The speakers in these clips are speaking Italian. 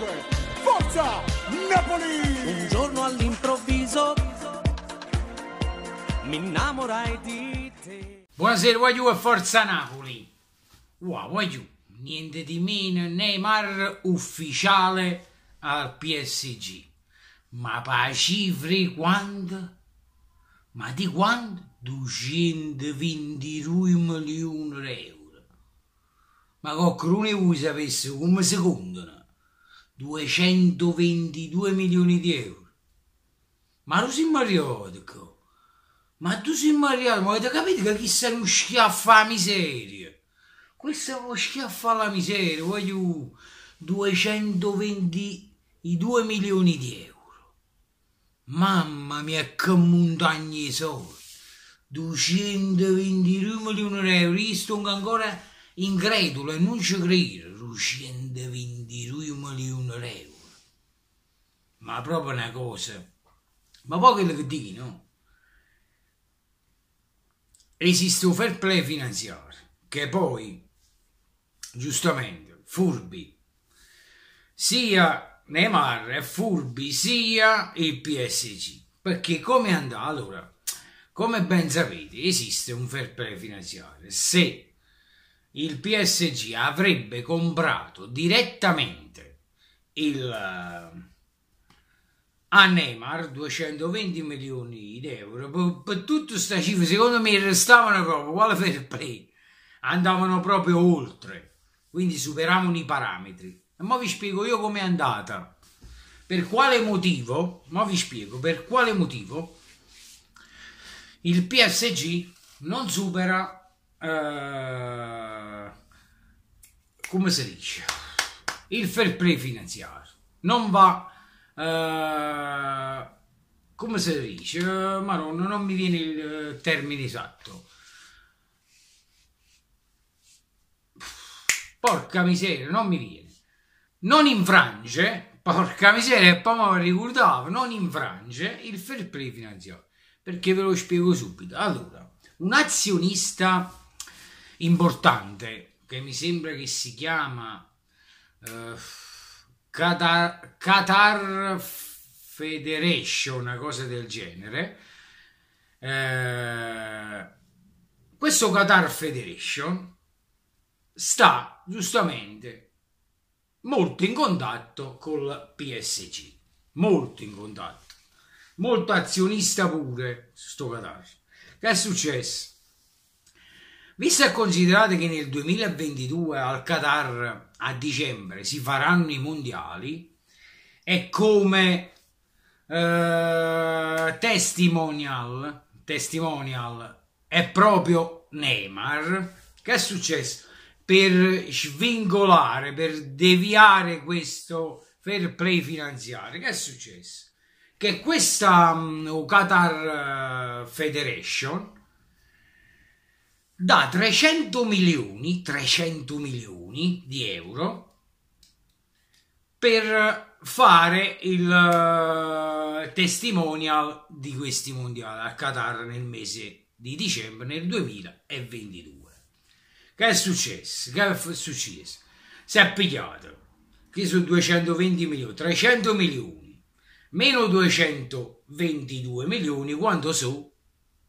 5. Forza Napoli! Un giorno all'improvviso mi innamorai di te. Buonasera, Waiu e Forza Napoli. Wow, Waiu, niente di meno, Neymar ufficiale al PSG. Ma pacifri quando? Ma di quando? 222 milioni di euro. Ma con qualcuno voi sapesse come secondo? contano. 222 milioni di euro. Ma tu sei mariotico? ma tu sei mariotico? ma avete capito che chi sei uno schiaffo alla miseria? Questo è uno schiaffo alla miseria, voglio 222 milioni di euro. Mamma mia, che montagna di soldi! 222 milioni di euro, io sto ancora incredulo e non ci credo. 220 milioni di euro. Ma proprio una cosa. Ma poi quello che dici, no? Esiste un fair play finanziario che poi, giustamente, furbi, sia Neymar e furbi sia il PSG. Perché come andrà? Allora, come ben sapete, esiste un fair play finanziario. Se il PSG avrebbe comprato direttamente il eh, a Neymar 220 milioni di euro per, per tutte queste cifre secondo me restavano proprio quale fair play andavano proprio oltre quindi superavano i parametri e mo vi spiego io com'è andata per quale motivo ma vi spiego per quale motivo il PSG non supera eh, come si dice, il fair play finanziario. Non va, eh, come si dice, eh, ma non mi viene il eh, termine esatto. Porca miseria, non mi viene. Non infrange, porca miseria, e poi mi ricordavo, non infrange il fair play finanziario. Perché ve lo spiego subito. Allora, un azionista importante che mi sembra che si chiama uh, Qatar, Qatar Federation, una cosa del genere. Eh, questo Qatar Federation sta giustamente molto in contatto col PSG, molto in contatto, molto azionista pure sto Qatar. Che è successo? Visto e considerate che nel 2022 al Qatar a dicembre si faranno i mondiali, è come eh, testimonial, testimonial è proprio Neymar. Che è successo? Per svingolare, per deviare questo fair play finanziario, che è successo? Che questa um, Qatar eh, Federation da 300 milioni, 300 milioni di euro per fare il eh, testimonial di questi mondiali a Qatar nel mese di dicembre nel 2022. Che è successo? Che è successo? Si è pigliato che sono 220 milioni, 300 milioni, meno 222 milioni, quanto so,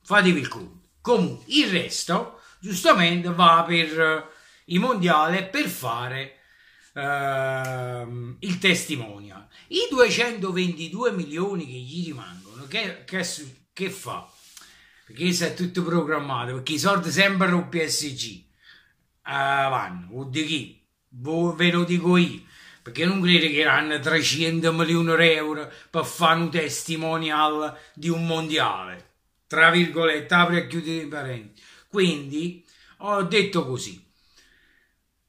fatevi il conto. Comunque, il resto giustamente va per eh, il mondiale per fare uh, il testimonial. I 222 milioni che gli rimangono, che, che, che fa? Perché se è tutto programmato, perché i soldi sempre un PSG uh, eh, vanno, o di chi? Boh, ve lo dico io perché non credo che hanno 300 milioni di euro per fare un testimonial di un mondiale. Tra virgolette, apri e chiudi i parenti. Quindi ho detto così,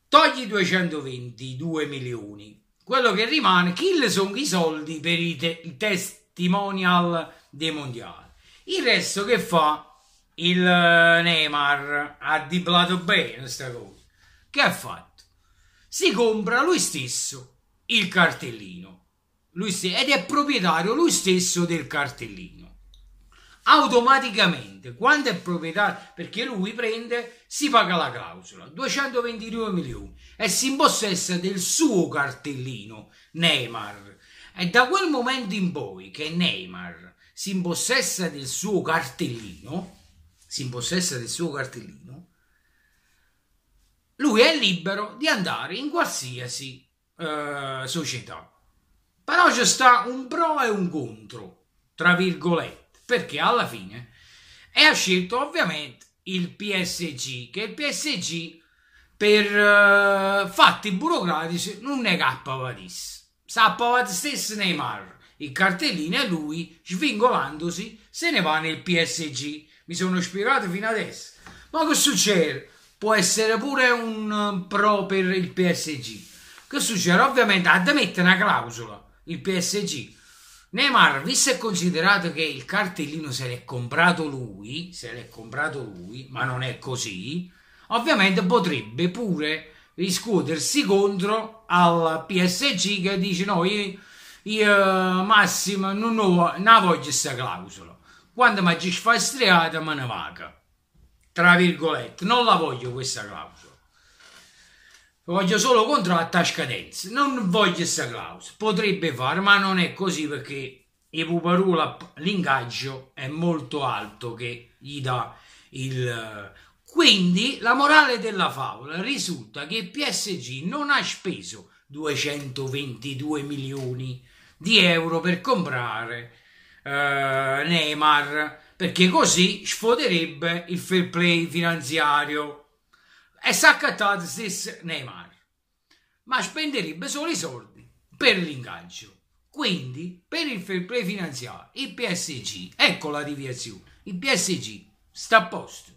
togli 222 milioni, quello che rimane, chi le sono i soldi per i, te- i testimonial dei mondiali? Il resto che fa il eh, Neymar ha diblato bene questa cosa. Che ha fatto? Si compra lui stesso il cartellino lui stesso, ed è proprietario lui stesso del cartellino automaticamente quando è proprietario perché lui prende si paga la clausola 222 milioni e si impossessa del suo cartellino Neymar e da quel momento in poi che Neymar si impossessa del suo cartellino si impossessa del suo cartellino lui è libero di andare in qualsiasi eh, società però c'è sta un pro e un contro tra virgolette perché alla fine e ha scelto ovviamente il PSG che il PSG per uh, fatti burocratici non ne cappa Paris sappa stesso Neymar il cartellino e lui svingolandosi se ne va nel PSG mi sono spiegato fino adesso ma che succede? può essere pure un eh, pro per il PSG che succede? ovviamente ha da mettere una clausola il PSG Neymar, visto e considerato che il cartellino se l'è comprato lui, se l'è comprato lui, ma non è così, ovviamente potrebbe pure riscuotersi contro al PSG che dice no, io, io Massimo non, ho, non voglio questa clausola, quando mi ci striata, me ne vaga, tra virgolette, non la voglio questa clausola. Voglio solo contratto a scadenza, non voglio questa clausola. Potrebbe fare, ma non è così perché i Puparula l'ingaggio è molto alto che gli dà il... Eh, quindi la morale della favola risulta che PSG non ha speso 222 milioni di euro per comprare eh, Neymar perché così sfoderebbe il fair play finanziario è saccattato stesso Neymar, ma spenderebbe solo i soldi per l'ingaggio. Quindi, per il fair play finanziario, il PSG, ecco la deviazione, il PSG sta a posto.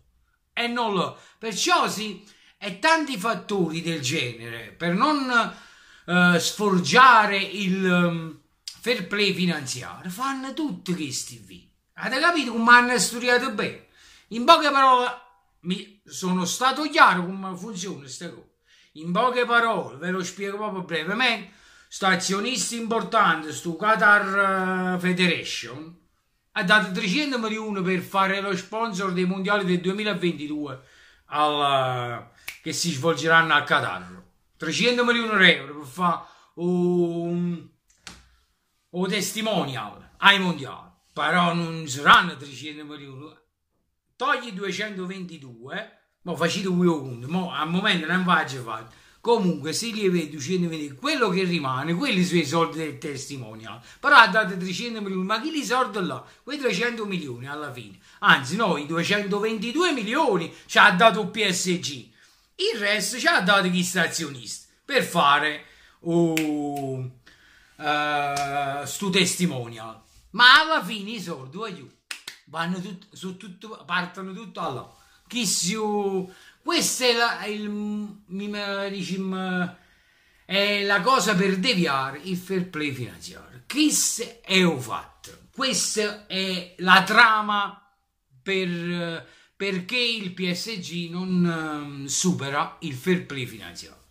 E non lo... Perciò sì, e tanti fattori del genere, per non eh, sforgiare il um, fair play finanziario, fanno tutti questi vi. Avete capito come hanno studiato bene? In poche parole, mi sono stato chiaro come funziona questa cosa. In poche parole, ve lo spiego proprio brevemente, sto azionista importante, sto Qatar eh, Federation, ha dato 300 milioni per fare lo sponsor dei mondiali del 2022 al, eh, che si svolgeranno a Qatar. 300 milioni di euro per fare un, un testimonial ai mondiali, però non saranno 300 milioni togli 222, ma facete voi conto, mo al momento non faccio fatto. Comunque, se li vedi 222, quello che rimane, quelli sono i soldi del testimonial. Però ha dato 300 milioni, ma chi li sordo là? Quei 300 milioni alla fine. Anzi, no, i 222 milioni ci ha dato il PSG. Il resto ci ha dato gli stazionisti per fare uh, uh, stu testimonial. Ma alla fine i soldi aiuto vanno tut- su tutto, partono tutto alla Kissio. Questa è la, il, mime, diciamo, è la cosa per deviare il fair play finanziario. Chissà è un fatto. Questa è la trama per, perché il PSG non um, supera il fair play finanziario.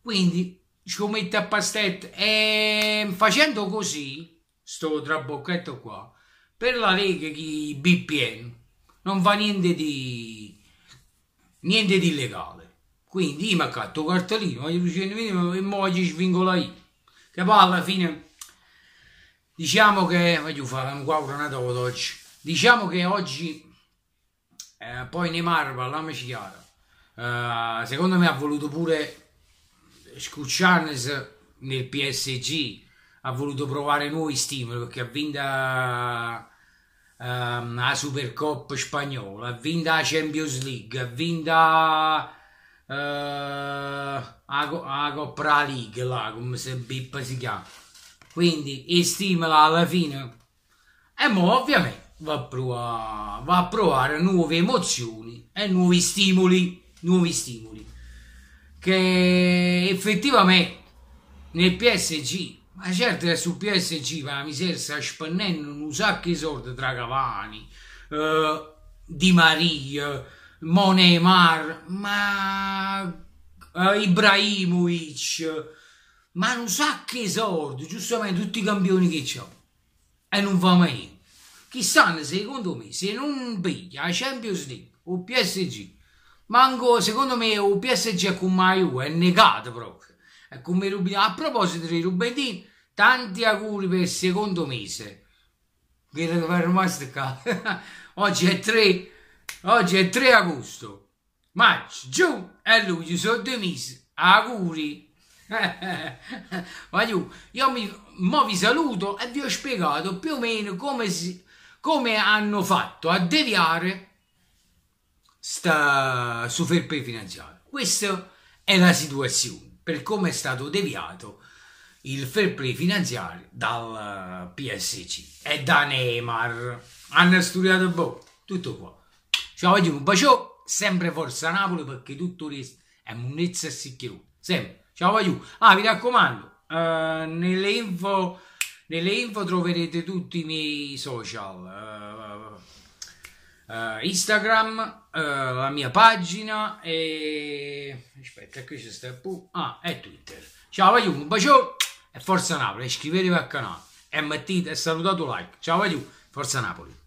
Quindi ci mette a pastetto e ehm, facendo così, sto trabocchetto qua, per la Lega chi BPN non fa niente di niente di illegale quindi io mi accatto il cartellino e mo ci svingola io che poi alla fine diciamo che voglio fare un quadro nato oggi diciamo che oggi eh, poi Neymar parliamoci chiaro eh, secondo me ha voluto pure scucciarnes nel PSG ha voluto provare nuovi stimoli perché ha vinto um, la Supercoppa spagnola, ha vinto la Champions League, ha vinto uh, la Coppa League, là, come se Bippa si chiama. Quindi il stimolo alla fine e mo ovviamente va a provare, va a provare nuove emozioni e nuovi stimoli, nuovi stimoli che effettivamente nel PSG ma certo sul PSG ma la miseria sta spendendo un sacco di soldi tra Cavani, eh, Di Maria, Monemar, ma eh, Ibrahimovic, ma un sacco di soldi, giustamente tutti i campioni che c'ho e non va mai niente. Chissà, secondo me, se non piglia la Champions League o PSG, manco secondo me o PSG è con Maiu è negato proprio come Rubin. A proposito di Rubetin, tanti auguri per il secondo mese. Vedo che è rimasto qua. Oggi è 3, oggi è 3 agosto. Maggio, giù e luglio sono due mesi. Auguri. Ma io io mi, mo vi saluto e vi ho spiegato più o meno come, si, come hanno fatto a deviare sta su fair play finanziario. Questa è la situazione per come è stato deviato il fair play finanziario dal eh, PSC e da Neymar. Hanno studiato boh, tutto qua. Ciao, oggi un bacio, sempre forza Napoli perché tutto resta è munizia e sicchio. Sempre. Ciao, voglio. Ah, vi raccomando, eh, nelle info, nelle info troverete tutti i miei social. Eh, uh, Instagram, uh, la mia pagina e... Aspetta, qui c'è sta Ah, e Twitter. Ciao, voglio un bacio e forza Napoli. Iscrivetevi al canale e mettete e salutate like. Ciao, voglio forza Napoli.